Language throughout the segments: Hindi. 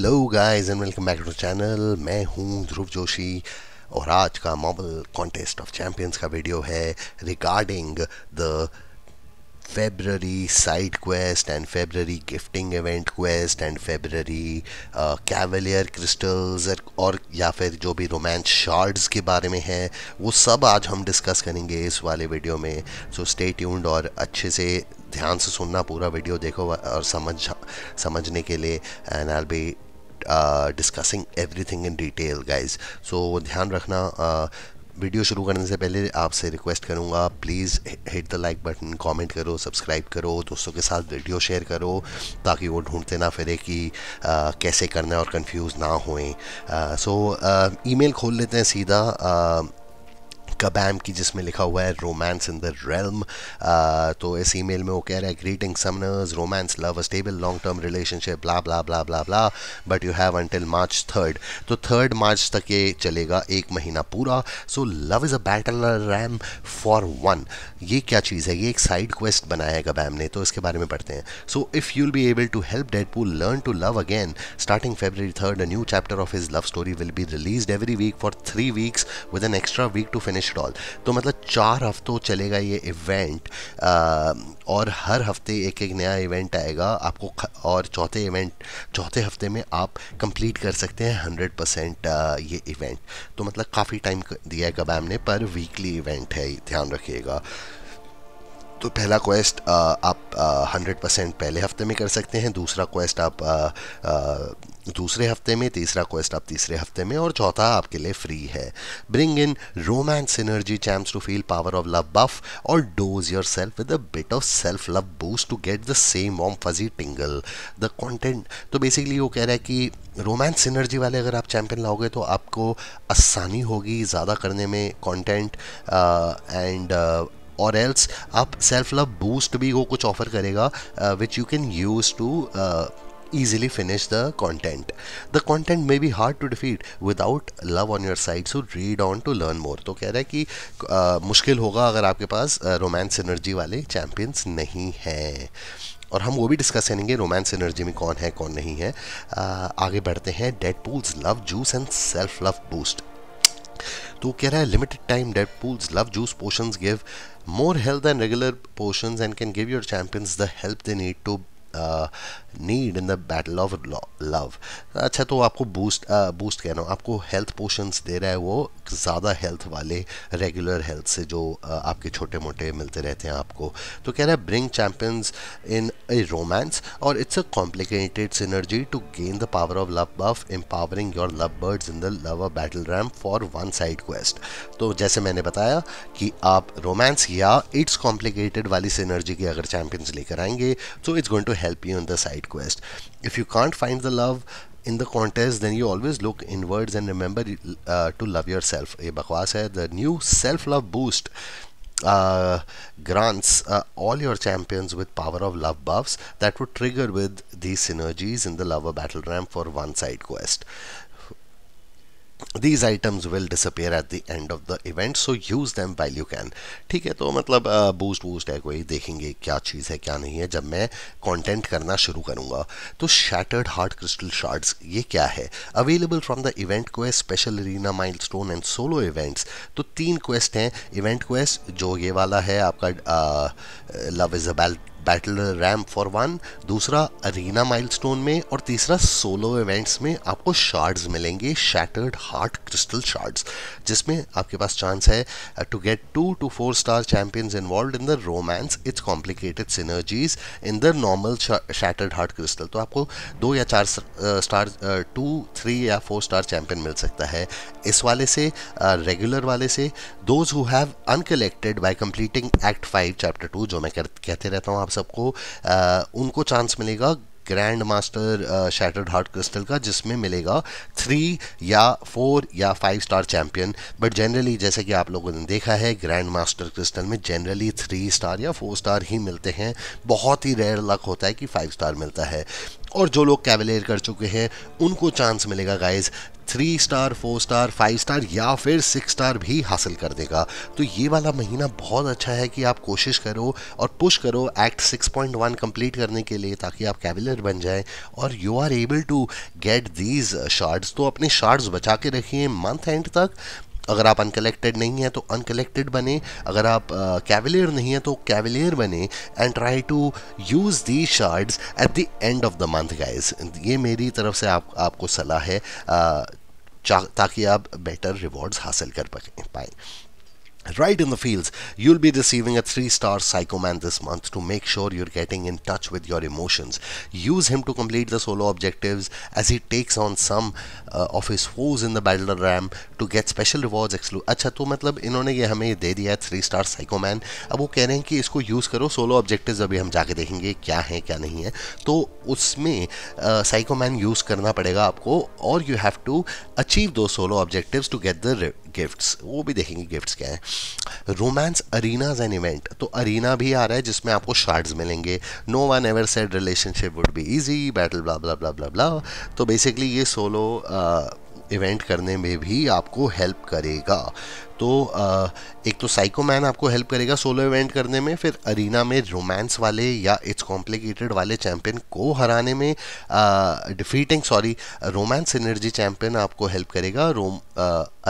Hello guys and welcome back to channel मैं हूं ध्रुव जोशी और आज का मॉबल कॉन्टेस्ट ऑफ चैंपियंस का वीडियो है regarding the February side quest and February gifting event quest and February cavalier crystals और या फिर जो भी रोमांच शार्ड्स के बारे में है वो सब आज हम डिस्कस करेंगे इस वाले वीडियो में सो स्टे ट्यून्ड और अच्छे से ध्यान से सुनना पूरा वीडियो देखो और समझ समझने के लिए and I be discussing everything in detail guys so ध्यान रखना uh, वीडियो शुरू करने से पहले आपसे रिक्वेस्ट करूँगा please hit the like button comment करो सब्सक्राइब करो दोस्तों के साथ वीडियो शेयर करो ताकि वो ढूंढते ना फिरे कि आ, uh, कैसे करना है और कंफ्यूज ना होए सो ईमेल खोल लेते हैं सीधा uh, कबैम की जिसमें लिखा हुआ है रोमांस इन द रेलम तो इस ईमेल में वो कह रहा है greeting summoners romance love a stable long term relationship blah blah blah blah blah but you have until March third तो थर्ड मार्च तक ये चलेगा एक महीना पूरा so love is a battle ram for one ये क्या चीज़ है ये एक साइड क्वेस्ट बनाया है कबैम ने तो इसके बारे में पढ़ते हैं so if you'll be able to help Deadpool learn to love again starting February third a new chapter of his love story will be release every week for three weeks with an extra week to finish stall तो मतलब चार हफ्तों चलेगा ये इवेंट आ, और हर हफ्ते एक एक नया इवेंट आएगा आपको और चौथे इवेंट चौथे हफ्ते में आप कंप्लीट कर सकते हैं हंड्रेड परसेंट ये इवेंट तो मतलब काफ़ी टाइम दिया है कबैम ने पर वीकली इवेंट है ध्यान रखिएगा तो पहला क्वेस्ट आप हंड्रेड परसेंट पहले हफ्ते में कर सकते हैं दूसरा क्वेस्ट आप आ, आ, दूसरे हफ्ते में तीसरा क्वेस्ट आप तीसरे हफ्ते में और चौथा आपके लिए फ्री है bring in romance energy champs to feel power of love buff और dose yourself with a bit of self love boost to get the same warm fuzzy tingle the content तो बेसिकली वो कह रहा है कि रोमांस एनर्जी वाले अगर आप चैम्पियन लाओगे तो आपको आसानी होगी ज़्यादा करने में कॉन्टेंट एंड और एल्स आप सेल्फ लव बूस्ट भी वो कुछ ऑफर करेगा which you can use to easily finish the content. The content may be hard to defeat without love on your side, so read on to learn more. तो कह रहा है कि आ, uh, मुश्किल होगा अगर आपके पास रोमांस uh, एनर्जी वाले चैम्पियंस नहीं हैं और हम वो भी डिस्कस करेंगे रोमांस एनर्जी में कौन है कौन नहीं है आ, uh, आगे बढ़ते हैं Deadpool's love juice and self love boost तो कह रहा है limited time Deadpool's love juice potions give more health than regular potions and can give your champions the help they need to need in the battle of love अच्छा तो आपको बूस्ट बूस्ट कह रहा हूँ आपको हेल्थ पोशंस दे रहा है वो ज़्यादा हेल्थ वाले रेगुलर हेल्थ से जो uh, आपके छोटे मोटे मिलते रहते हैं आपको तो कह रहा है bring champions in a romance और it's a complicated synergy to gain the power of love buff empowering your love birds in the love battle ram for one side quest तो जैसे मैंने बताया कि आप रोमांस या इट्स कॉम्प्लिकेटेड वाली सिनर्जी की अगर चैम्पियंस लेकर आएंगे तो it's going to help you in the side quest if you can't find the love in the contest then you always look inwards and remember uh, to love yourself ye bakwas the new self love boost uh, grants uh, all your champions with power of love buffs that would trigger with these synergies in the lover battle ramp for one side quest these items will disappear at the end of the event so use them while you can ठीक है तो मतलब बूस्ट वूस्ट है कोई देखेंगे क्या चीज़ है क्या नहीं है जब मैं content करना शुरू करूँगा तो शैटर्ड हार्ट क्रिस्टल shards ये क्या है available from the event quest special arena milestone and solo events तो तीन क्वेस्ट हैं इवेंट क्वेस्ट जो ये वाला है आपका love is about battle ram for one दूसरा अरीना माइलस्टोन में और तीसरा सोलो इवेंट्स में आपको शार्ड्स मिलेंगे शैटर्ड हार्ट क्रिस्टल शार्ड्स जिसमें आपके पास चांस है to get two to four star champions involve in the romance it's complicated synergies in the normal shattered heart crystal तो आपको दो या चार स्टार टू थ्री या फोर स्टार चैंपियन मिल सकता है इस वाले से रेगुलर uh, वाले से those who have uncollected by completing act five chapter two जो मैं कहते रहता हूँ आप आप सबको उनको चांस मिलेगा grand master shattered heart crystal का जिसमें मिलेगा थ्री या फोर या five star champion but generally जैसे कि आप लोगों ने देखा है ग्रैंड मास्टर क्रिस्टल में जनरली थ्री स्टार या फोर स्टार ही मिलते हैं बहुत ही रेयर लक होता है कि फाइव स्टार मिलता है और जो लोग कैवलेर कर चुके हैं उनको चांस मिलेगा guys three star four star five star या फिर सिक्स स्टार भी हासिल कर देगा तो ये वाला महीना बहुत अच्छा है कि आप कोशिश करो और पुश करो एक्ट 6.1 कंप्लीट करने के लिए ताकि आप कैबिलर बन जाएं और you are able to get these shards तो अपने शार्ड्स बचा के रखिए मंथ एंड तक अगर आप अनकलेक्टेड नहीं हैं तो अनकलेक्टेड बने अगर आप कैवलियर uh, नहीं हैं तो कैवलियर बने and try to use the shards at the end of the month guys ये मेरी तरफ से आप आपको सलाह है uh, ताकि आप बेटर रिवॉर्ड्स हासिल कर पाएँ right in the fields, you'll be receiving a three star Psychoman this month to make sure you're getting in touch with your emotions. Use him to complete the solo objectives as he takes on some uh, of his foes in the battle ram to get special rewards exclude अच्छा तो मतलब इन्होंने ये हमें दे दिया है थ्री स्टार साइकोमैन अब वो कह रहे हैं कि इसको यूज़ करो सोलो ऑब्जेक्टिव्स अभी हम जाके देखेंगे क्या है क्या नहीं है तो उसमें साइकोमैन यूज़ करना पड़ेगा आपको और यू हैव टू अचीव दो solo objectives to get the gifts वो भी देखेंगे गिफ्ट्स क्या हैं रोमांस अरीनाज एन इवेंट तो अरीना भी आ रहा है जिसमें आपको शार्ड्स मिलेंगे no one ever said relationship would be easy battle blah blah blah blah blah तो बेसिकली ये सोलो इवेंट uh, करने में भी आपको हेल्प करेगा तो एक तो साइको मैन आपको हेल्प करेगा सोलो इवेंट करने में फिर अरीना में रोमांस वाले या इट्स कॉम्प्लिकेटेड वाले चैम्पियन को हराने में defeating sorry romance energy champion आपको हेल्प करेगा रोम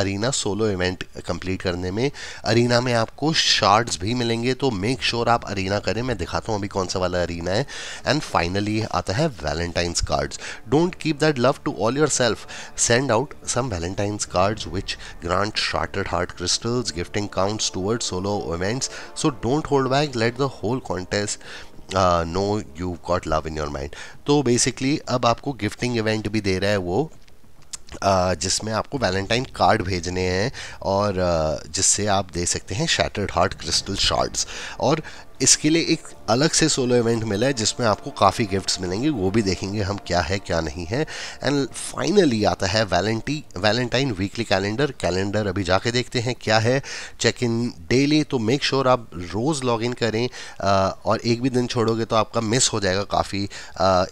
अरीना सोलो इवेंट कंप्लीट करने में अरीना में आपको शार्ट्स भी मिलेंगे तो मेक श्योर sure आप अरीना करें मैं दिखाता हूँ अभी कौन सा वाला अरीना है एंड फाइनली आता है Valentine's cards don't keep that love to all yourself send out some Valentine's cards which grant shattered heart crystals, gifting counts towards solo events. So don't hold back, let the whole contest know you got love in your mind तो बेसिकली अब आपको गिफ्टिंग इवेंट भी दे रहा है वो uh, जिसमें आपको वैलेंटाइन कार्ड भेजने हैं और uh, जिससे आप दे सकते हैं शैटर्ड हार्ट क्रिस्टल शार्ड्स और इसके लिए एक अलग से सोलो इवेंट मिला है जिसमें आपको काफ़ी गिफ्ट्स मिलेंगे वो भी देखेंगे हम क्या है क्या नहीं है एंड फाइनली आता है Valentine Valentine weekly calendar calendar अभी जाके देखते हैं क्या है चेक इन डेली तो मेक श्योर sure आप रोज़ लॉग इन करें और एक भी दिन छोड़ोगे तो आपका मिस हो जाएगा काफ़ी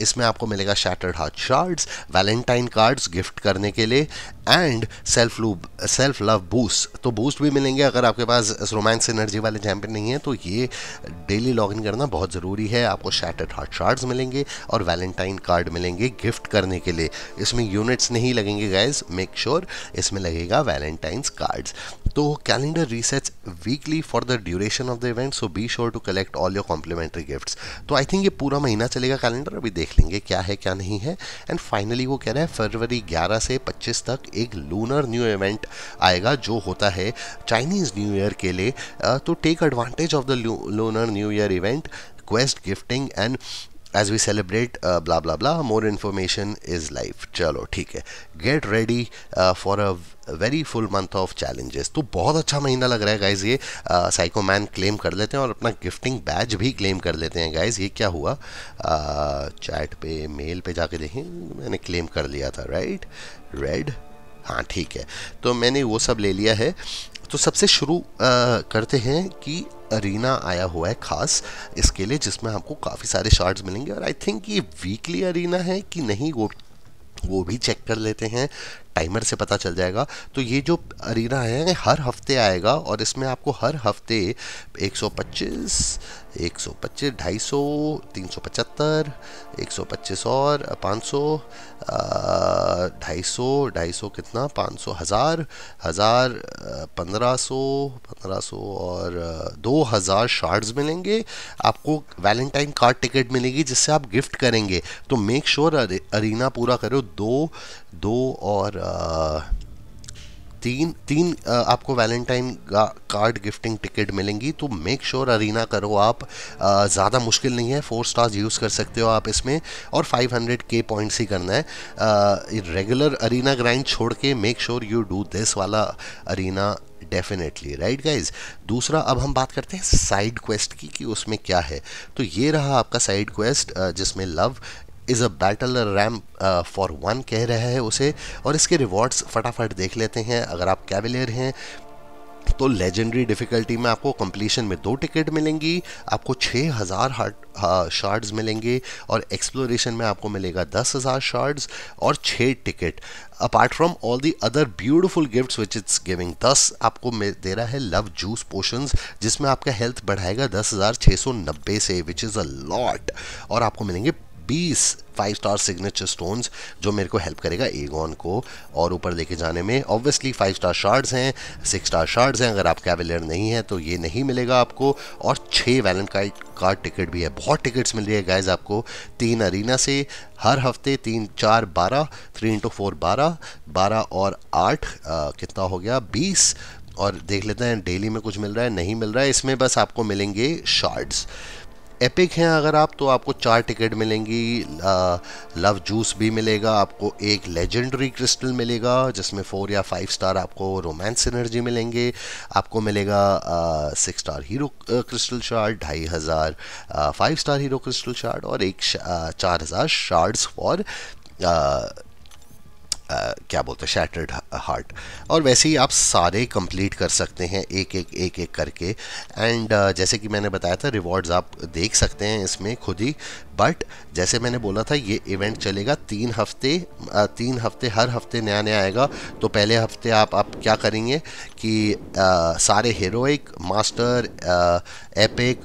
इसमें आपको मिलेगा shattered heart shards Valentine cards gift करने के लिए and self love self love boost तो बूस्ट भी मिलेंगे अगर आपके पास रोमांस एनर्जी वाले चैम्पियन नहीं है तो ये डेली लॉगिन करना बहुत ज़रूरी है आपको शैटर्ड हार्ट शार्ड्स मिलेंगे और वैलेंटाइन कार्ड मिलेंगे गिफ्ट करने के लिए इसमें यूनिट्स नहीं लगेंगे गाइज मेक श्योर इसमें लगेगा वैलेंटाइंस कार्ड्स तो calendar resets weekly for the duration of the event so be sure to collect all your complimentary gifts तो आई थिंक ये पूरा महीना चलेगा कैलेंडर अभी देख लेंगे क्या है क्या नहीं है एंड फाइनली वो कह रहा है फरवरी 11 से 25 तक एक लूनर न्यू इवेंट आएगा जो होता है चाइनीज़ न्यू ईयर के लिए तो take advantage of the lunar new year event quest gifting and as we celebrate blah blah blah more information is life चलो ठीक है get ready for a very full month of challenges तो बहुत अच्छा महीना लग रहा है गाइज ये साइको मैन क्लेम कर लेते हैं और अपना गिफ्टिंग बैच भी क्लेम कर लेते हैं गाइज ये क्या हुआ चैट uh, पे मेल पे जाके देखें मैंने क्लेम कर लिया था राइट रेड हाँ ठीक है तो मैंने वो सब ले लिया है तो सबसे शुरू करते हैं कि अरीना आया हुआ है खास इसके लिए जिसमें आपको काफ़ी सारे शार्ट्स मिलेंगे और आई थिंक ये वीकली अरीना है कि नहीं वो वो भी चेक कर लेते हैं टाइमर से पता चल जाएगा तो ये जो अरीना है हर हफ्ते आएगा और इसमें आपको हर हफ्ते 125 125 250 375 125 और 500 ढाई सौ कितना सौ हज़ार हज़ार पंद्रह सौ पंद्रह सौ और दो हज़ार शार्ट्स मिलेंगे आपको वैलेंटाइन कार्ड टिकट मिलेगी जिससे आप गिफ्ट करेंगे तो मेक श्योर अरीना पूरा करो दो दो और तीन तीन आपको वैलेंटाइन कार्ड गिफ्टिंग टिकट मिलेंगी तो मेक श्योर अरीना करो आप ज़्यादा मुश्किल नहीं है फोर स्टार्स यूज़ कर सकते हो आप इसमें और 500 के पॉइंट्स ही करना है रेगुलर अरीना ग्राइंड छोड़ के make sure you do this वाला अरीना डेफिनेटली राइट गाइज दूसरा अब हम बात करते हैं साइड क्वेस्ट की कि उसमें क्या है तो ये रहा आपका साइड क्वेस्ट जिसमें love is a battle ram for one कह रहा है उसे और इसके रिवॉर्ड्स फटाफट देख लेते हैं अगर आप कैबिलियर हैं तो लेजेंडरी डिफ़िकल्टी में आपको कंप्लीशन में दो टिकट मिलेंगी आपको 6000 हज़ार हार्ट शार्ड्स मिलेंगे और एक्सप्लोरेशन में आपको मिलेगा दस हज़ार शार्ड्स और छः ticket apart from all the other beautiful gifts which it's giving दस आपको दे रहा है लव जूस पोशंस जिसमें आपका हेल्थ बढ़ाएगा दस हज़ार छः सौ नब्बे से विच इज़ अ लॉट और आपको मिलेंगे बीस फाइव स्टार सिग्नेचर स्टोन्स जो मेरे को हेल्प करेगा एगॉन को और ऊपर लेके जाने में ऑब्वियसली फाइव स्टार शार्ड्स हैं सिक्स स्टार शार्ड्स हैं अगर आप कैवेलियर नहीं है तो ये नहीं मिलेगा आपको और छः वैलेंटाइन कार्ड टिकट भी है बहुत टिकट्स मिल रही है गाइज आपको तीन अरीना से हर हफ्ते तीन चार बारह थ्री इंटू फोर बारह बारह और आठ कितना हो गया बीस और देख लेते हैं डेली में कुछ मिल रहा है नहीं मिल रहा है इसमें बस आपको मिलेंगे शार्ड्स एपिक हैं अगर आप तो आपको चार टिकट मिलेंगी लव जूस भी मिलेगा आपको एक लेजेंडरी क्रिस्टल मिलेगा जिसमें फोर या फाइव स्टार आपको रोमांस एनर्जी मिलेंगे आपको मिलेगा six star hero crystal shard ढाई हज़ार five star hero crystal shard और एक चार हज़ार शार्ड्स फॉर Uh, क्या बोलते हैं शैटर्ड हार्ट और वैसे ही आप सारे कंप्लीट कर सकते हैं एक एक एक एक करके एंड uh, जैसे कि मैंने बताया था रिवॉर्ड्स आप देख सकते हैं इसमें खुद ही बट जैसे मैंने बोला था ये इवेंट चलेगा तीन हफ्ते uh, तीन हफ्ते हर हफ्ते नया नया आएगा तो पहले हफ्ते आप आप क्या करेंगे कि आ, uh, सारे हीरोइक मास्टर एपिक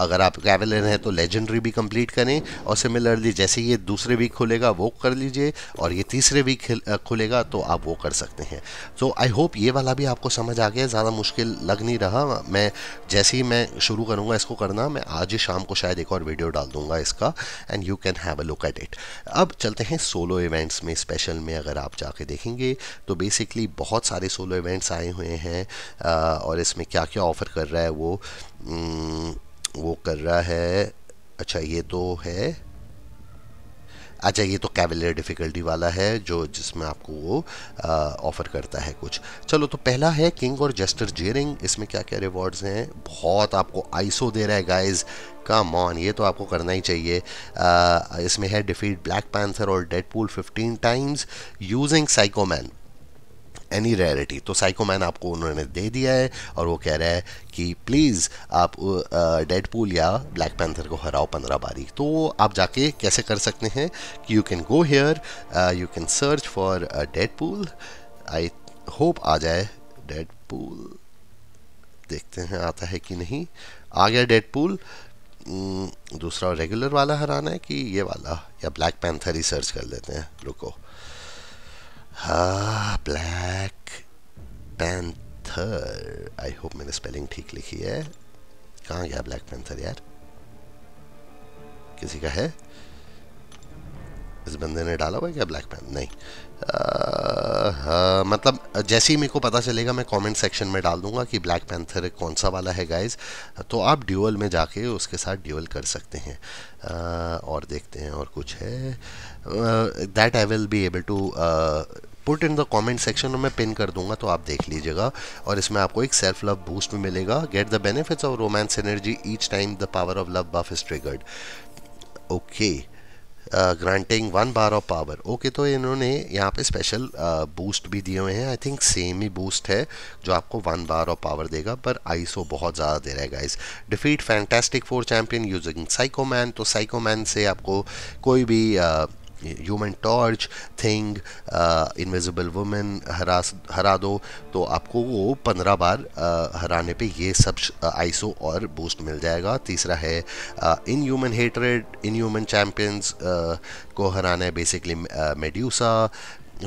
अगर आप कैवेलन है तो लेजेंडरी भी कंप्लीट करें और सिमिलरली जैसे ये दूसरे वीक खुलेगा वो कर लीजिए और ये तीसरे वीक खुलेगा तो आप वो कर सकते हैं तो आई होप ये वाला भी आपको समझ आ गया ज़्यादा मुश्किल लग नहीं रहा मैं जैसे ही मैं शुरू करूँगा इसको करना मैं आज ही शाम को शायद एक और वीडियो डाल दूंगा इसका and you can have a look at it अब चलते हैं सोलो इवेंट्स में स्पेशल में अगर आप जाके देखेंगे तो बेसिकली बहुत सारे सोलो इवेंट्स आए हुए हैं और इसमें क्या क्या ऑफ़र कर रहा है वो वो कर रहा है अच्छा ये तो है अच्छा ये तो कैवलियर डिफ़िकल्टी वाला है जो जिसमें आपको वो ऑफ़र करता है कुछ चलो तो पहला है किंग और जस्टर जेरिंग इसमें क्या क्या रिवॉर्ड्स हैं बहुत आपको आइसो दे रहा है गाइस कम ऑन ये तो आपको करना ही चाहिए आ, इसमें है डिफीट ब्लैक पैंथर और Deadpool 15 times using Psychoman any rarity तो साइकोमैन आपको उन्होंने दे दिया है और वो कह रहा है कि प्लीज़ आप डेडपूल या ब्लैक पैंथर को हराओ पंद्रह बारी तो आप जाके कैसे कर सकते हैं कि you can go here you can search for Deadpool I hope आ जाए डेडपूल देखते हैं आता है कि नहीं आ गया डेडपूल दूसरा रेगुलर वाला हराना है कि ये वाला या ब्लैक पैंथर ही सर्च कर लेते हैं रुको हाँ ब्लैक पैंथर आई होप मैंने स्पेलिंग ठीक लिखी है कहाँ गया ब्लैक पैंथर यार किसी का है इस बंदे ने डाला हुआ है क्या ब्लैक पैन नहीं आ, आ, हाँ, मतलब जैसे ही मेरे को पता चलेगा मैं कमेंट सेक्शन में डाल दूंगा कि ब्लैक पैंथर कौन सा वाला है गाइस तो आप ड्यूअल में जाके उसके साथ ड्यूअल कर सकते हैं आ, और देखते हैं और कुछ है that I will be able to put in the comment section में पिन कर दूंगा तो आप देख लीजिएगा और इसमें आपको एक सेल्फ लव बूस्ट भी मिलेगा get the benefits of romance energy each time the power of love buff is triggered okay granting one bar of power okay तो इन्होंने यहाँ पे स्पेशल बूस्ट uh, भी दिए हुए हैं आई थिंक सेम ही बूस्ट है जो आपको वन बार ऑफ पावर देगा पर आईसो बहुत ज़्यादा दे रहा है guys defeat Fantastic Four champion using Psycho Man तो साइकोमैन से आपको कोई भी uh, Human Torch thing Invisible Woman हरा हरा दो तो आपको वो पंद्रह बार uh, हराने पे ये सब आइसो uh, और बूस्ट मिल जाएगा तीसरा है inhuman hatred inhuman champions को हराना है बेसिकली मेड्यूसा uh,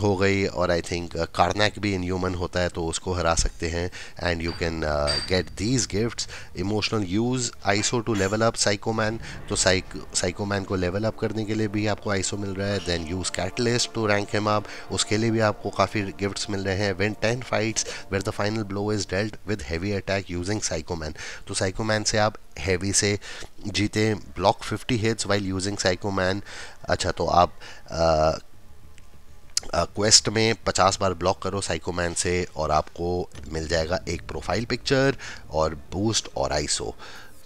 हो गई और आई थिंक कार्नैक भी इन ह्यूमन होता है तो उसको हरा सकते हैं and you can get these gifts emotional use ISO to level up Psycho Man तो साइक साइकोमैन को लेवल अप करने के लिए भी आपको आइसो मिल रहा है then use catalyst to rank them up उसके लिए भी आपको काफ़ी गिफ्ट्स मिल रहे हैं win ten fights where the final blow is dealt with heavy attack using Psycho Man तो साइकोमैन से आप हैवी से जीते block fifty hits while using Psycho Man अच्छा तो आप uh, क्वेस्ट में 50 बार ब्लॉक करो साइकोमैन से और आपको मिल जाएगा एक प्रोफाइल पिक्चर और बूस्ट और आईसो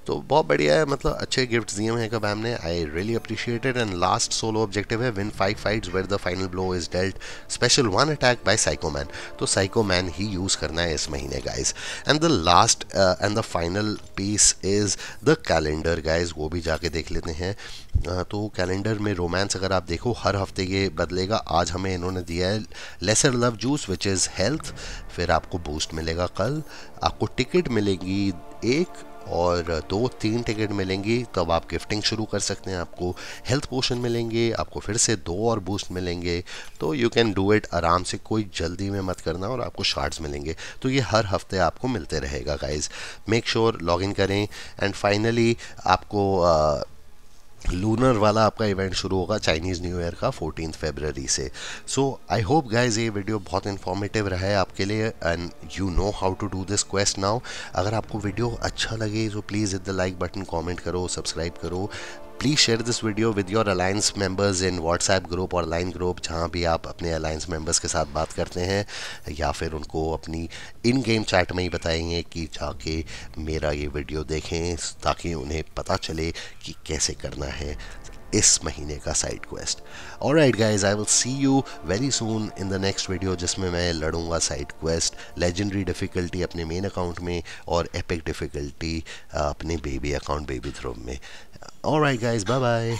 तो बहुत बढ़िया है मतलब अच्छे गिफ्ट दिए हैं कब ने I really appreciated and last solo objective है win five fights where the final blow is dealt special one attack by Psycho Man तो साइकोमैन ही यूज़ करना है इस महीने guys and the last and the final piece is the calendar guys वो भी जाके देख लेते हैं uh, तो कैलेंडर में रोमांस अगर आप देखो हर हफ्ते ये बदलेगा आज हमें इन्होंने दिया है lesser love juice which is health फिर आपको बूस्ट मिलेगा कल आपको टिकट मिलेगी एक और दो तीन टिकट मिलेंगी तब तो आप गिफ्टिंग शुरू कर सकते हैं आपको हेल्थ पोशन मिलेंगे आपको फिर से दो और बूस्ट मिलेंगे तो यू कैन डू इट आराम से कोई जल्दी में मत करना और आपको शार्ट्स मिलेंगे तो ये हर हफ्ते आपको मिलते रहेगा guys make sure log in करें एंड फाइनली आपको uh, लूनर वाला आपका इवेंट शुरू होगा चाइनीज़ न्यू ईयर का फोर्टीन फेबररी से सो आई होप गाइज ये वीडियो बहुत इन्फॉर्मेटिव रहा है आपके लिए and you know how to do this quest now अगर आपको वीडियो अच्छा लगे तो please hit the like button comment करो सब्सक्राइब करो please share this video with your alliance members in WhatsApp group और लाइन ग्रुप जहाँ भी आप अपने अलायंस मेंबर्स के साथ बात करते हैं या फिर उनको अपनी इन गेम चैट में ही बताएंगे कि जाके मेरा ये वीडियो देखें ताकि उन्हें पता चले कि कैसे करना है इस महीने का साइड क्वेस्ट और right guys I will see you very soon in the next video जिसमें मैं लड़ूंगा साइड क्वेस्ट लेजेंडरी डिफ़िकल्टी अपने मेन अकाउंट में और एपिक डिफ़िकल्टी अपने बेबी अकाउंट बेबी थ्रोम में Alright guys, bye bye.